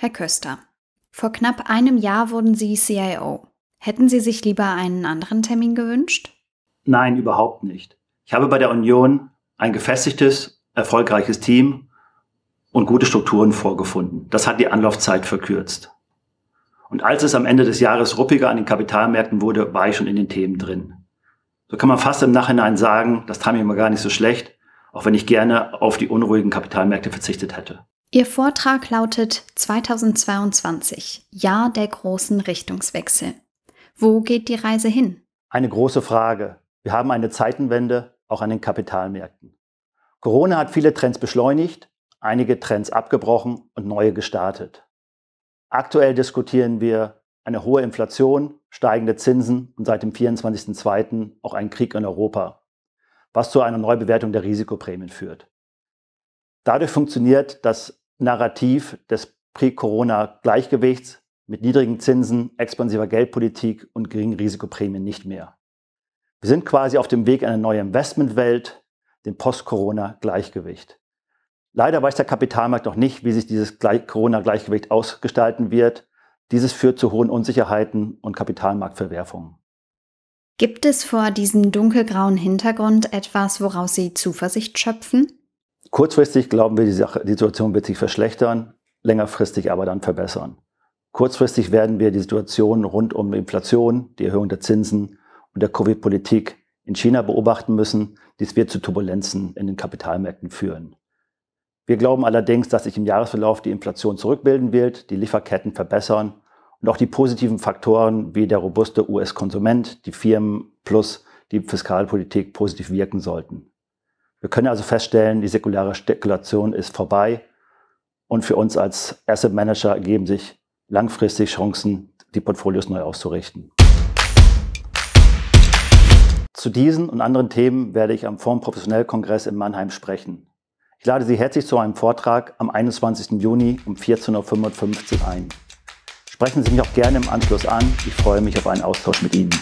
Herr Köster, vor knapp einem Jahr wurden Sie CIO. Hätten Sie sich lieber einen anderen Termin gewünscht? Nein, überhaupt nicht. Ich habe bei der Union ein gefestigtes, erfolgreiches Team und gute Strukturen vorgefunden. Das hat die Anlaufzeit verkürzt. Und als es am Ende des Jahres ruppiger an den Kapitalmärkten wurde, war ich schon in den Themen drin. So kann man fast im Nachhinein sagen, das Timing mir gar nicht so schlecht, auch wenn ich gerne auf die unruhigen Kapitalmärkte verzichtet hätte. Ihr Vortrag lautet 2022, Jahr der großen Richtungswechsel. Wo geht die Reise hin? Eine große Frage. Wir haben eine Zeitenwende auch an den Kapitalmärkten. Corona hat viele Trends beschleunigt, einige Trends abgebrochen und neue gestartet. Aktuell diskutieren wir eine hohe Inflation, steigende Zinsen und seit dem 24.02. auch einen Krieg in Europa, was zu einer Neubewertung der Risikoprämien führt. Dadurch funktioniert das Narrativ des Pre-Corona-Gleichgewichts mit niedrigen Zinsen, expansiver Geldpolitik und geringen Risikoprämien nicht mehr. Wir sind quasi auf dem Weg einer neuen Investmentwelt, dem Post-Corona-Gleichgewicht. Leider weiß der Kapitalmarkt noch nicht, wie sich dieses Corona-Gleichgewicht ausgestalten wird. Dieses führt zu hohen Unsicherheiten und Kapitalmarktverwerfungen. Gibt es vor diesem dunkelgrauen Hintergrund etwas, woraus Sie Zuversicht schöpfen? Kurzfristig glauben wir, die, Sache, die Situation wird sich verschlechtern, längerfristig aber dann verbessern. Kurzfristig werden wir die Situation rund um Inflation, die Erhöhung der Zinsen und der Covid-Politik in China beobachten müssen. Dies wird zu Turbulenzen in den Kapitalmärkten führen. Wir glauben allerdings, dass sich im Jahresverlauf die Inflation zurückbilden wird, die Lieferketten verbessern und auch die positiven Faktoren wie der robuste US-Konsument, die Firmen plus die Fiskalpolitik positiv wirken sollten. Wir können also feststellen, die säkulare Spekulation ist vorbei und für uns als Asset Manager ergeben sich langfristig Chancen, die Portfolios neu auszurichten. Zu diesen und anderen Themen werde ich am Fonds Professionell Kongress in Mannheim sprechen. Ich lade Sie herzlich zu einem Vortrag am 21. Juni um 14.55 Uhr ein. Sprechen Sie mich auch gerne im Anschluss an. Ich freue mich auf einen Austausch mit Ihnen.